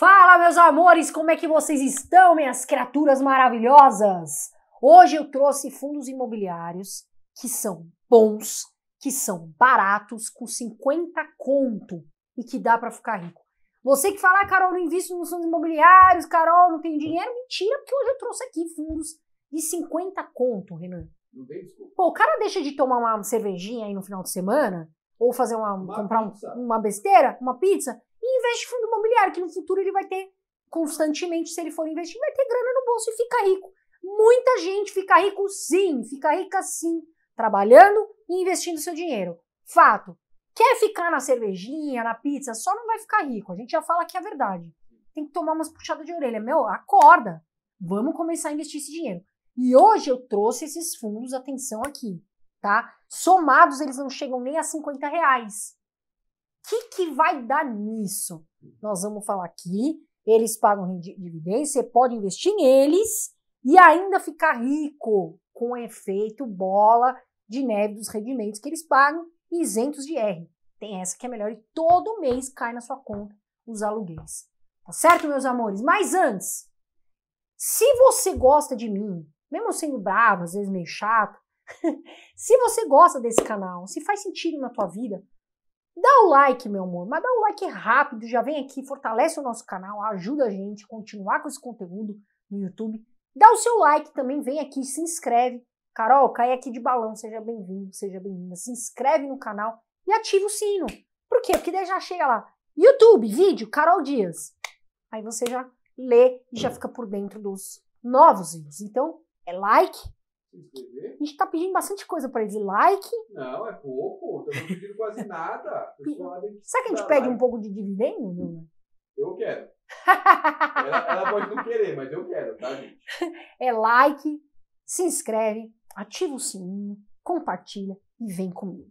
Fala, meus amores, como é que vocês estão, minhas criaturas maravilhosas? Hoje eu trouxe fundos imobiliários que são bons, que são baratos, com 50 conto e que dá para ficar rico. Você que fala, ah, Carol, não invisto nos fundos imobiliários, Carol, não tem dinheiro, mentira, porque hoje eu trouxe aqui fundos de 50 conto, Renan. Não tem desculpa. Pô, o cara deixa de tomar uma cervejinha aí no final de semana, ou fazer uma, uma comprar um, uma besteira, uma pizza, e investe em fundo imobiliário, que no futuro ele vai ter constantemente, se ele for investir, vai ter grana no bolso e fica rico. Muita gente fica rico sim, fica rica sim, trabalhando e investindo seu dinheiro. Fato. Quer ficar na cervejinha, na pizza, só não vai ficar rico. A gente já fala que é a verdade. Tem que tomar umas puxadas de orelha. Meu, acorda. Vamos começar a investir esse dinheiro. E hoje eu trouxe esses fundos, atenção aqui, tá? Somados, eles não chegam nem a 50 reais que, que vai dar nisso? Nós vamos falar aqui. Eles pagam dividendos, você pode investir neles e ainda ficar rico com efeito bola de neve dos rendimentos que eles pagam, isentos de R. Tem essa que é melhor e todo mês cai na sua conta os aluguéis. Tá certo, meus amores? Mas antes, se você gosta de mim, mesmo sendo bravo, às vezes meio chato, se você gosta desse canal, se faz sentido na tua vida, Dá o like, meu amor, mas dá o like rápido, já vem aqui, fortalece o nosso canal, ajuda a gente a continuar com esse conteúdo no YouTube. Dá o seu like também, vem aqui, se inscreve. Carol, cai aqui de balão, seja bem-vindo, seja bem-vinda. Se inscreve no canal e ativa o sino. Por quê? Porque daí já chega lá, YouTube, vídeo, Carol Dias. Aí você já lê e já fica por dentro dos novos vídeos. Então, é like, inscrever. A gente tá pedindo bastante coisa para eles. Like. Não, é pouco. Eu não pedindo quase nada. Será que a gente pede like. um pouco de dividendo, Bruno? Eu quero. ela, ela, pode não querer, mas eu quero, tá, gente? É like, se inscreve, ativa o sininho, compartilha e vem comigo.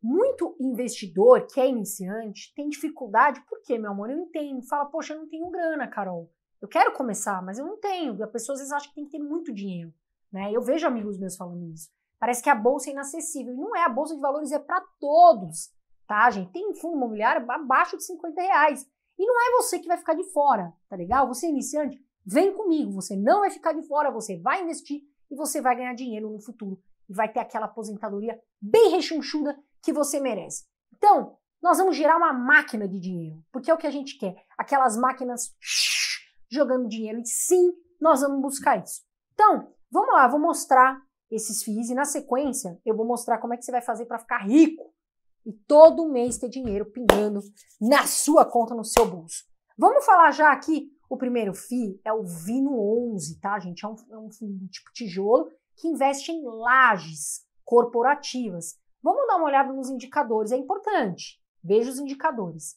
Muito investidor que é iniciante tem dificuldade, porque, meu amor, eu entendo. Fala, poxa, eu não tenho grana, Carol. Eu quero começar, mas eu não tenho. E a pessoa às vezes acha que tem que ter muito dinheiro. Né? Eu vejo amigos meus falando isso. Parece que a bolsa é inacessível. E não é, a bolsa de valores é para todos, tá, gente? Tem fundo imobiliário abaixo de 50 reais. E não é você que vai ficar de fora, tá legal? Você é iniciante, vem comigo. Você não vai ficar de fora, você vai investir e você vai ganhar dinheiro no futuro. E vai ter aquela aposentadoria bem rechonchuda que você merece. Então, nós vamos gerar uma máquina de dinheiro, porque é o que a gente quer. Aquelas máquinas jogando dinheiro. E sim, nós vamos buscar isso. Então, Vamos lá, vou mostrar esses FIIs e na sequência eu vou mostrar como é que você vai fazer para ficar rico e todo mês ter dinheiro pingando na sua conta, no seu bolso. Vamos falar já aqui, o primeiro FII é o Vino 11, tá gente? É um, é um tipo tijolo que investe em lajes corporativas. Vamos dar uma olhada nos indicadores, é importante. Veja os indicadores.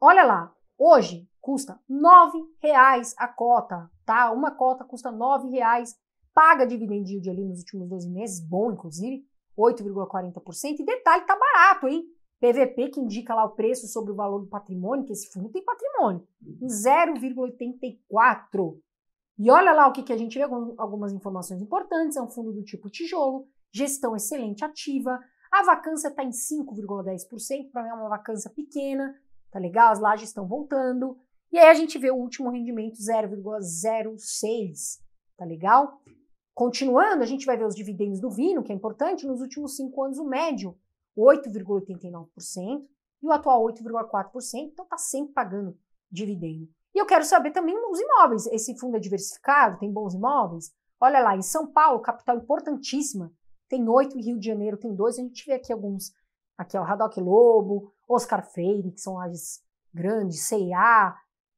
Olha lá, hoje custa R$ reais a cota, tá? Uma cota custa R$ reais paga dividend yield ali nos últimos 12 meses, bom inclusive, 8,40%. E detalhe, tá barato, hein? PVP, que indica lá o preço sobre o valor do patrimônio, que esse fundo tem patrimônio, em 0,84. E olha lá o que, que a gente vê, algumas informações importantes, é um fundo do tipo tijolo, gestão excelente ativa, a vacância está em 5,10%, para mim é uma vacância pequena, tá legal? As lajes estão voltando. E aí a gente vê o último rendimento 0,06, tá legal? Continuando, a gente vai ver os dividendos do Vino, que é importante, nos últimos cinco anos o médio 8,89% e o atual 8,4%, então está sempre pagando dividendo. E eu quero saber também os imóveis. Esse fundo é diversificado, tem bons imóveis? Olha lá, em São Paulo, capital importantíssima, tem oito, em Rio de Janeiro tem dois, a gente vê aqui alguns, aqui é o Radoc Lobo, Oscar Freire, que são lajes grandes, C&A,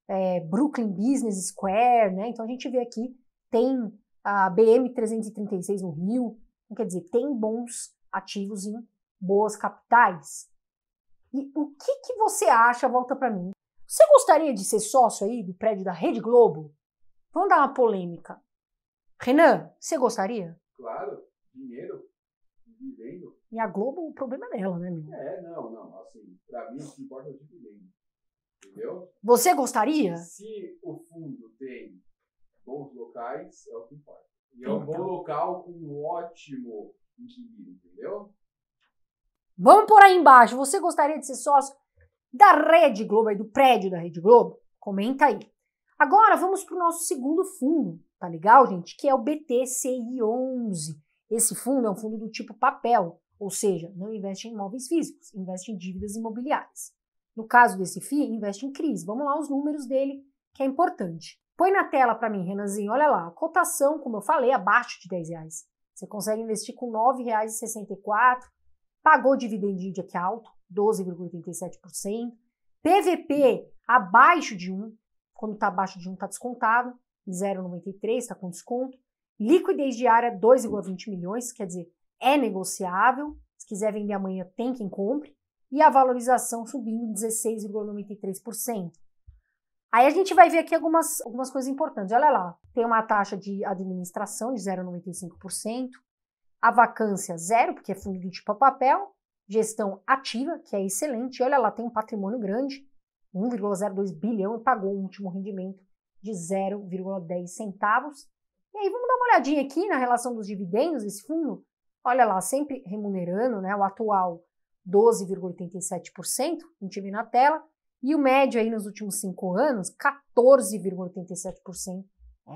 é, Brooklyn Business Square, né? Então a gente vê aqui, tem a BM336 no Rio. Então, quer dizer, tem bons ativos em boas capitais. E o que, que você acha? Volta para mim. Você gostaria de ser sócio aí do prédio da Rede Globo? Vamos dar uma polêmica. Renan, você gostaria? Claro, dinheiro, dividendo. E a Globo, o problema é dela, né, meu? É, não, não. Assim, pra mim, o que importa é o dividendo. Entendeu? Você gostaria? Se o fundo tem bons locais é o que importa. E é tá um bom local com um ótimo inquilino, entendeu? Vamos por aí embaixo. Você gostaria de ser sócio da Rede Globo, e do prédio da Rede Globo? Comenta aí. Agora vamos para o nosso segundo fundo, tá legal, gente? Que é o BTCI11. Esse fundo é um fundo do tipo papel, ou seja, não investe em imóveis físicos, investe em dívidas imobiliárias. No caso desse FII, investe em CRIs. Vamos lá os números dele, que é importante. Põe na tela para mim, Renanzinho, olha lá, cotação, como eu falei, abaixo de 10 reais. Você consegue investir com R$ 9,64, pagou dividendo aqui alto, 12,87%, PVP abaixo de 1, quando está abaixo de 1 está descontado, 0,93 está com desconto, liquidez diária 2,20 milhões, quer dizer, é negociável, se quiser vender amanhã tem quem compre, e a valorização subindo 16,93%. Aí a gente vai ver aqui algumas, algumas coisas importantes. Olha lá, tem uma taxa de administração de 0,95%, a vacância zero, porque é fundo de tipo a papel, gestão ativa, que é excelente, olha lá, tem um patrimônio grande, 1,02 bilhão e pagou o último rendimento de 0,10 centavos. E aí vamos dar uma olhadinha aqui na relação dos dividendos desse fundo. Olha lá, sempre remunerando, né, o atual 12,87%, a gente vê na tela, e o médio aí nos últimos cinco anos, 14,87%.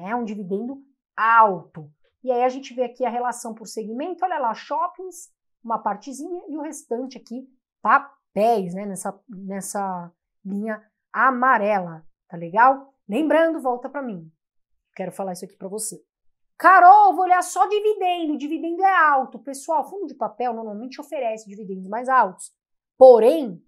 É um dividendo alto. E aí a gente vê aqui a relação por segmento, olha lá, shoppings, uma partezinha e o restante aqui, papéis, tá né, nessa, nessa linha amarela, tá legal? Lembrando, volta para mim, quero falar isso aqui para você. Carol, vou olhar só dividendo, dividendo é alto. Pessoal, fundo de papel normalmente oferece dividendos mais altos, porém,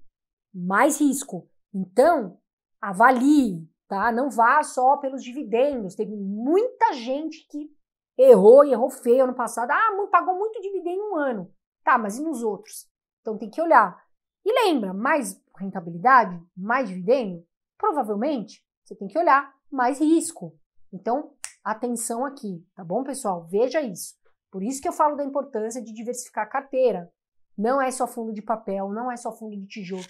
mais risco. Então, avalie, tá? Não vá só pelos dividendos. Teve muita gente que errou e errou feio ano passado. Ah, pagou muito dividendo em um ano. Tá, mas e nos outros? Então tem que olhar. E lembra, mais rentabilidade, mais dividendo, provavelmente você tem que olhar mais risco. Então, atenção aqui, tá bom, pessoal? Veja isso. Por isso que eu falo da importância de diversificar a carteira. Não é só fundo de papel, não é só fundo de tijolo.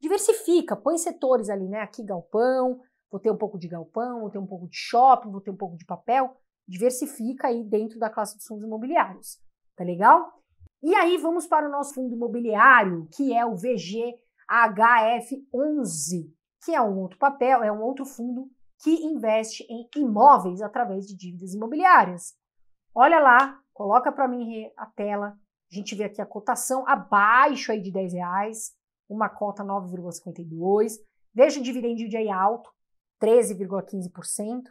Diversifica, põe setores ali, né? Aqui galpão, vou ter um pouco de galpão, vou ter um pouco de shopping, vou ter um pouco de papel. Diversifica aí dentro da classe dos fundos imobiliários. Tá legal? E aí vamos para o nosso fundo imobiliário, que é o VGHF11, que é um outro papel, é um outro fundo que investe em imóveis através de dívidas imobiliárias. Olha lá, coloca para mim a tela. A gente vê aqui a cotação abaixo aí de 10 reais uma cota 9,52%, veja dividendo yield alto, 13,15%,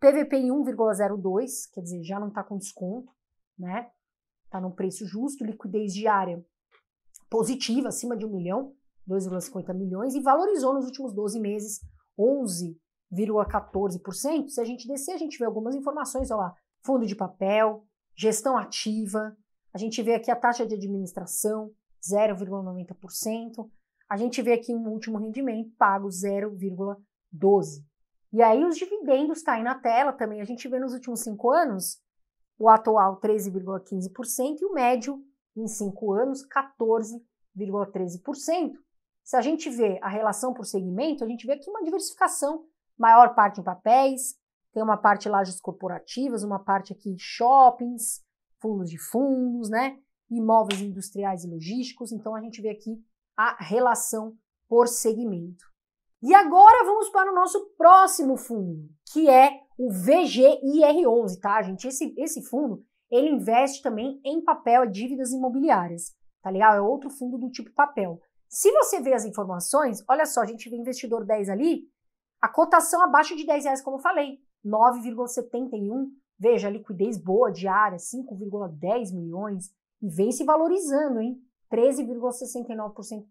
PVP em 1,02, quer dizer, já não está com desconto, né? Está num preço justo, liquidez diária positiva, acima de 1 milhão, 2,50 milhões, e valorizou nos últimos 12 meses 11,14%. Se a gente descer, a gente vê algumas informações, olha lá, fundo de papel, gestão ativa, a gente vê aqui a taxa de administração, 0,90%, a gente vê aqui um último rendimento pago 0,12. E aí os dividendos está aí na tela também, a gente vê nos últimos cinco anos o atual 13,15% e o médio em cinco anos 14,13%. Se a gente vê a relação por segmento, a gente vê aqui uma diversificação, maior parte em papéis, tem uma parte lajes corporativas, uma parte aqui em shoppings, fundos de fundos, né? Imóveis industriais e logísticos. Então a gente vê aqui a relação por segmento. E agora vamos para o nosso próximo fundo, que é o VGIR11, tá, gente? Esse, esse fundo, ele investe também em papel e dívidas imobiliárias, tá legal? É outro fundo do tipo papel. Se você vê as informações, olha só, a gente vê investidor 10 ali, a cotação abaixo de 10 reais, como eu falei, 9,71. Veja, liquidez boa diária, 5,10 milhões, e vem se valorizando, hein? 13,69%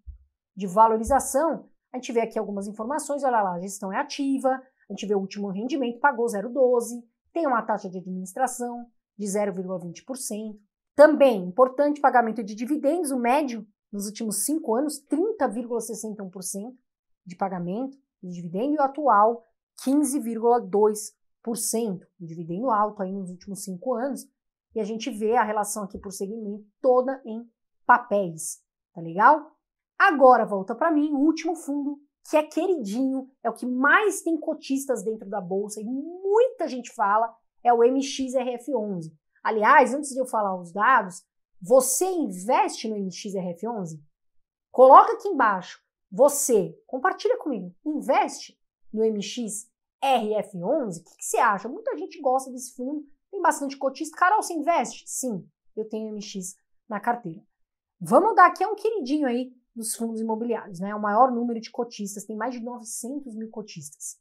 de valorização. A gente vê aqui algumas informações, olha lá, a gestão é ativa, a gente vê o último rendimento, pagou 0,12, tem uma taxa de administração de 0,20%. Também, importante pagamento de dividendos, o médio nos últimos cinco anos, 30,61% de pagamento de dividendo e o atual 15,2%. dividendo alto aí nos últimos cinco anos. E a gente vê a relação aqui por segmento toda em papéis, tá legal? Agora volta para mim o último fundo, que é queridinho, é o que mais tem cotistas dentro da bolsa e muita gente fala, é o MXRF11. Aliás, antes de eu falar os dados, você investe no MXRF11? Coloca aqui embaixo. Você, compartilha comigo, investe no MXRF11? O que, que, você acha? Muita gente gosta desse fundo, tem bastante cotista. Carol, você investe? Sim, eu tenho MX na carteira. Vamos dar aqui é um queridinho aí dos fundos imobiliários, né? É o maior número de cotistas, tem mais de 900 mil cotistas.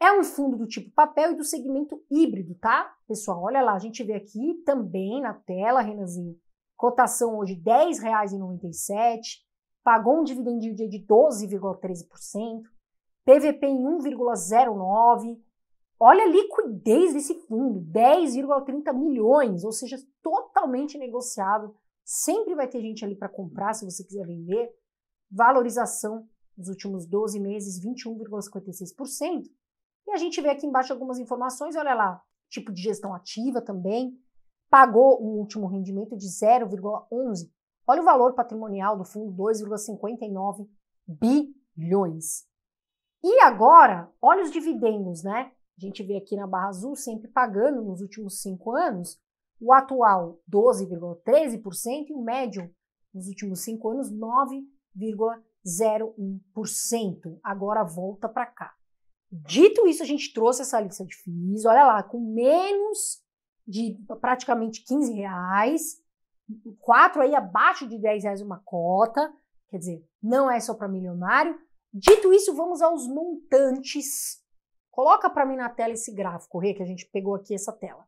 É um fundo do tipo papel e do segmento híbrido, tá? Pessoal, olha lá, a gente vê aqui também na tela, Renanzinho, cotação hoje R$10,97, pagou um dividendo de 12,13%, PVP em 1,09%. Olha a liquidez desse fundo, 10,30 milhões, ou seja, totalmente negociado. Sempre vai ter gente ali para comprar se você quiser vender. Valorização nos últimos 12 meses, 21,56%. E a gente vê aqui embaixo algumas informações, olha lá, tipo de gestão ativa também, pagou um último rendimento de 0,11. Olha o valor patrimonial do fundo, 2,59 bilhões. E agora, olha os dividendos, né? A gente vê aqui na barra azul, sempre pagando nos últimos cinco anos, o atual 12,13% e o médio nos últimos cinco anos 9,01%. Agora volta para cá. Dito isso, a gente trouxe essa lista de FIIs, olha lá, com menos de praticamente 15 reais, quatro aí abaixo de 10 reais uma cota, quer dizer, não é só para milionário. Dito isso, vamos aos montantes. Coloca para mim na tela esse gráfico, Rê, que a gente pegou aqui essa tela.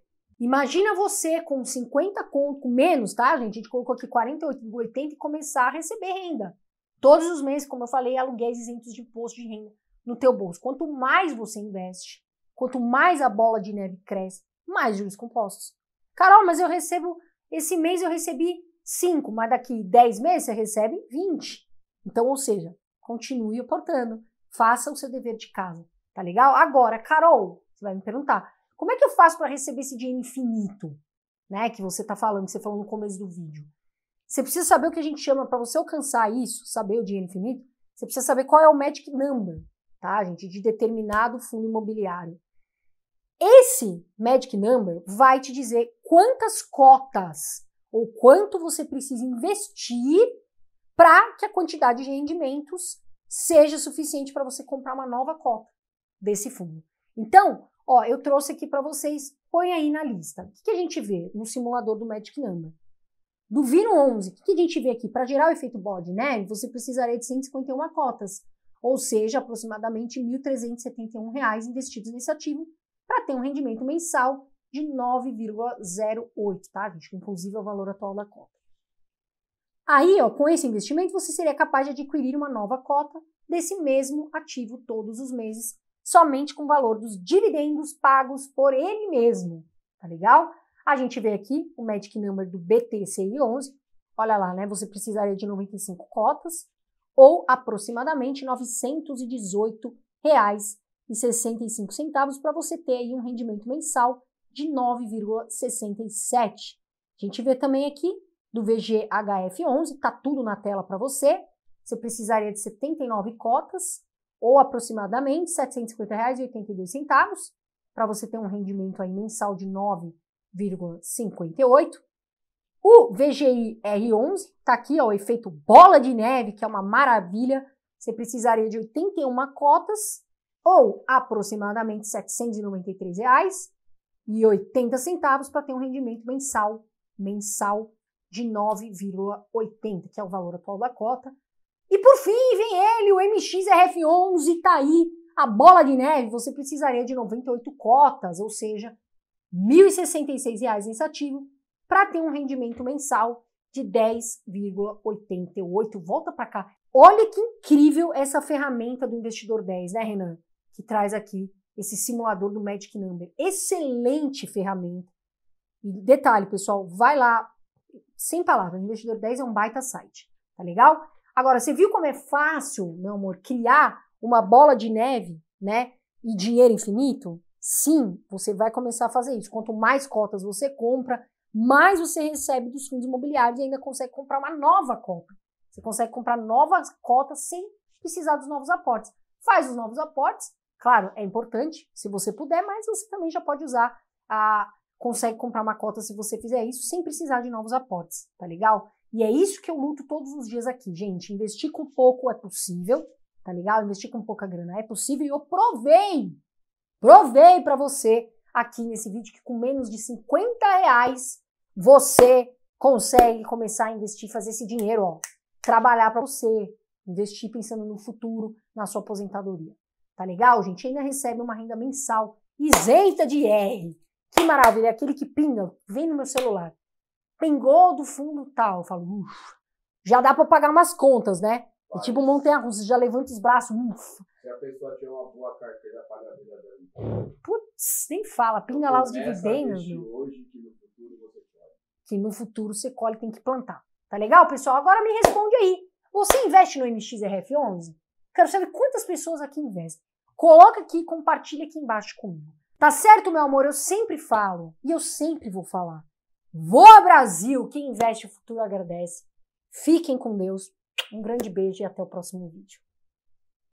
Imagina você com 50 conto, menos, tá, gente? A gente colocou aqui 48, 80 e começar a receber renda. Todos os meses, como eu falei, aluguéis isentos de imposto de renda no teu bolso. Quanto mais você investe, quanto mais a bola de neve cresce, mais juros compostos. Carol, mas eu recebo, esse mês eu recebi 5, mas daqui 10 meses você recebe 20. Então, ou seja, continue aportando, faça o seu dever de casa, tá legal? Agora, Carol, você vai me perguntar, como é que eu faço para receber esse dinheiro infinito, né? Que você está falando, que você falou no começo do vídeo. Você precisa saber o que a gente chama para você alcançar isso, saber o dinheiro infinito. Você precisa saber qual é o magic number, tá, gente, de determinado fundo imobiliário. Esse magic number vai te dizer quantas cotas ou quanto você precisa investir para que a quantidade de rendimentos seja suficiente para você comprar uma nova cota desse fundo. Então, Ó, eu trouxe aqui para vocês, põe aí na lista. O que, que a gente vê no simulador do Magic Number? Do Viro 11, o que, que a gente vê aqui? Para gerar o efeito bode né? você precisaria de 151 cotas, ou seja, aproximadamente R$ 1.371 investidos nesse ativo para ter um rendimento mensal de 9,08, tá, gente? Inclusive é o valor atual da cota. Aí, ó, com esse investimento, você seria capaz de adquirir uma nova cota desse mesmo ativo todos os meses somente com o valor dos dividendos pagos por ele mesmo, tá legal? A gente vê aqui o Magic Number do BTCI11, olha lá, né, você precisaria de 95 cotas ou aproximadamente R$ 918,65 para você ter aí um rendimento mensal de 9,67. A gente vê também aqui do VGHF11, tá tudo na tela para você. Você precisaria de 79 cotas ou aproximadamente R$ 750,82, para você ter um rendimento aí mensal de 9,58. O VGI R11 está aqui, ó, o efeito bola de neve, que é uma maravilha. Você precisaria de 81 cotas, ou aproximadamente R$ 793,80 para ter um rendimento mensal mensal de 9,80, que é o valor atual da cota. E por fim, vem ele, o MXRF11, tá aí, a bola de neve, você precisaria de 98 cotas, ou seja, R$ 1.066 nesse ativo, para ter um rendimento mensal de 10,88. Volta para cá. Olha que incrível essa ferramenta do Investidor 10, né, Renan? Que traz aqui esse simulador do Magic Number. Excelente ferramenta. E detalhe, pessoal, vai lá. Sem palavras, Investidor 10 é um baita site. Tá legal? Agora, você viu como é fácil, meu amor, criar uma bola de neve, né? E dinheiro infinito? Sim, você vai começar a fazer isso. Quanto mais cotas você compra, mais você recebe dos fundos imobiliários e ainda consegue comprar uma nova cota. Você consegue comprar novas cotas sem precisar dos novos aportes. Faz os novos aportes, claro, é importante se você puder, mas você também já pode usar a consegue comprar uma cota se você fizer isso sem precisar de novos aportes, tá legal? E é isso que eu luto todos os dias aqui, gente. Investir com pouco é possível, tá legal? Investir com pouca grana é possível e eu provei, provei para você aqui nesse vídeo que com menos de 50 reais você consegue começar a investir, fazer esse dinheiro, ó, trabalhar para você, investir pensando no futuro, na sua aposentadoria. Tá legal, gente? Ainda recebe uma renda mensal isenta de IR. Que maravilha, é aquele que pinga, vem no meu celular pingou do fundo tal. Eu falo, ufa, já dá para pagar umas contas, né? É tipo montanha russa, já levanta os braços, ufa. Se a pessoa tiver uma boa carteira para a vida dela. Então. Putz, nem fala, pinga lá os dividendos. Hoje, que no futuro você colhe. Que no futuro você colhe, tem que plantar. Tá legal, pessoal? Agora me responde aí. Você investe no MXRF11? Quero saber quantas pessoas aqui investem. Coloca aqui e compartilha aqui embaixo comigo. Tá certo, meu amor? Eu sempre falo e eu sempre vou falar. Voa Brasil! Quem investe o futuro agradece. Fiquem com Deus. Um grande beijo e até o próximo vídeo.